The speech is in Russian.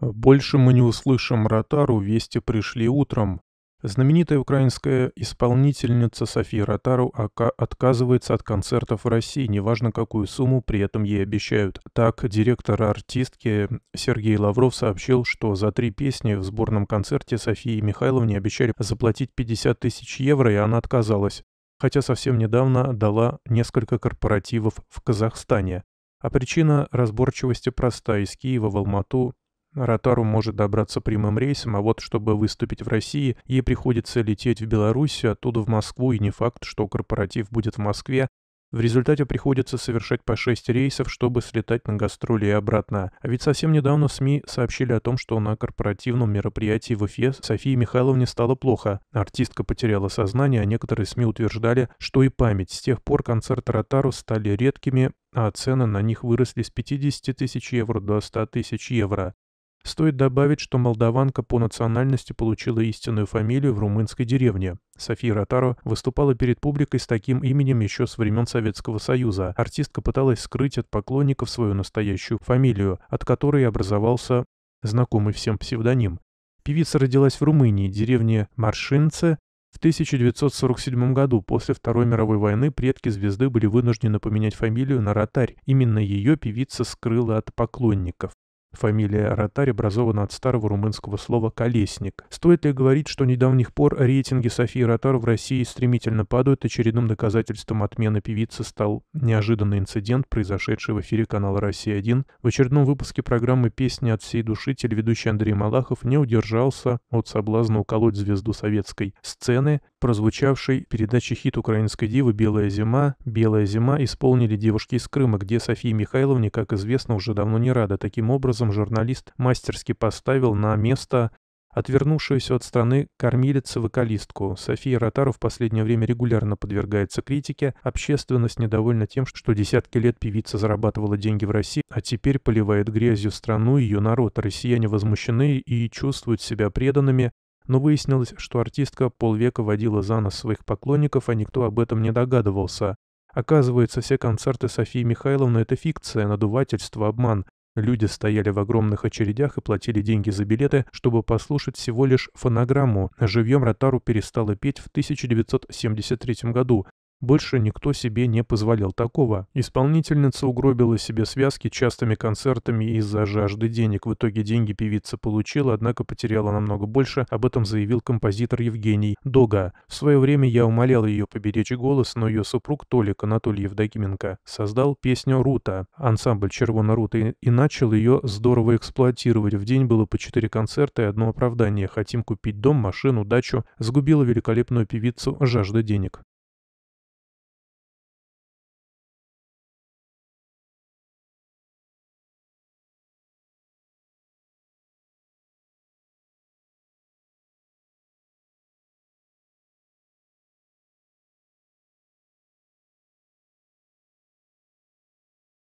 Больше мы не услышим Ротару, вести пришли утром. Знаменитая украинская исполнительница София Ротару отказывается от концертов в России, неважно какую сумму при этом ей обещают. Так, директор артистки Сергей Лавров сообщил, что за три песни в сборном концерте Софии Михайловне обещали заплатить 50 тысяч евро, и она отказалась, хотя совсем недавно дала несколько корпоративов в Казахстане. А причина разборчивости проста. Из Киева в Алмату Ротару может добраться прямым рейсом, а вот чтобы выступить в России, ей приходится лететь в Белоруссию, оттуда в Москву, и не факт, что корпоратив будет в Москве. В результате приходится совершать по 6 рейсов, чтобы слетать на гастроли и обратно. А ведь совсем недавно СМИ сообщили о том, что на корпоративном мероприятии в Уфе Софии Михайловне стало плохо. Артистка потеряла сознание, а некоторые СМИ утверждали, что и память. С тех пор концерты Ротару стали редкими, а цены на них выросли с 50 тысяч евро до 100 тысяч евро. Стоит добавить, что молдаванка по национальности получила истинную фамилию в румынской деревне. София Ротаро выступала перед публикой с таким именем еще с времен Советского Союза. Артистка пыталась скрыть от поклонников свою настоящую фамилию, от которой образовался знакомый всем псевдоним. Певица родилась в Румынии, деревне Маршинце. В 1947 году, после Второй мировой войны, предки звезды были вынуждены поменять фамилию на Ротарь. Именно ее певица скрыла от поклонников. Фамилия Ротарь образована от старого румынского слова «колесник». Стоит ли говорить, что недавних пор рейтинги Софии Ротар в России стремительно падают, очередным доказательством отмены певицы стал неожиданный инцидент, произошедший в эфире канала «Россия-1». В очередном выпуске программы «Песни от всей души» телеведущий Андрей Малахов не удержался от соблазна уколоть звезду советской сцены, прозвучавшей передаче хит украинской дивы «Белая зима». «Белая зима» исполнили девушки из Крыма, где Софии Михайловне, как известно, уже давно не рада. Таким образом, образом журналист мастерски поставил на место отвернувшуюся от страны кормилица-вокалистку. София Ротару в последнее время регулярно подвергается критике, общественность недовольна тем, что десятки лет певица зарабатывала деньги в России, а теперь поливает грязью страну и ее народ. Россияне возмущены и чувствуют себя преданными, но выяснилось, что артистка полвека водила за нос своих поклонников, а никто об этом не догадывался. Оказывается, все концерты Софии Михайловны — это фикция, надувательство, обман. Люди стояли в огромных очередях и платили деньги за билеты, чтобы послушать всего лишь фонограмму. Живьем Ротару перестала петь в 1973 году, больше никто себе не позволял такого. Исполнительница угробила себе связки частыми концертами из-за жажды денег. В итоге деньги певица получила, однако потеряла намного больше. Об этом заявил композитор Евгений Дога. В свое время я умолял ее поберечь голос, но ее супруг Толик Анатолий Евдокименко создал песню «Рута», ансамбль «Червона Рута», и начал ее здорово эксплуатировать. В день было по четыре концерта и одно оправдание. Хотим купить дом, машину, дачу. Сгубила великолепную певицу жажда денег.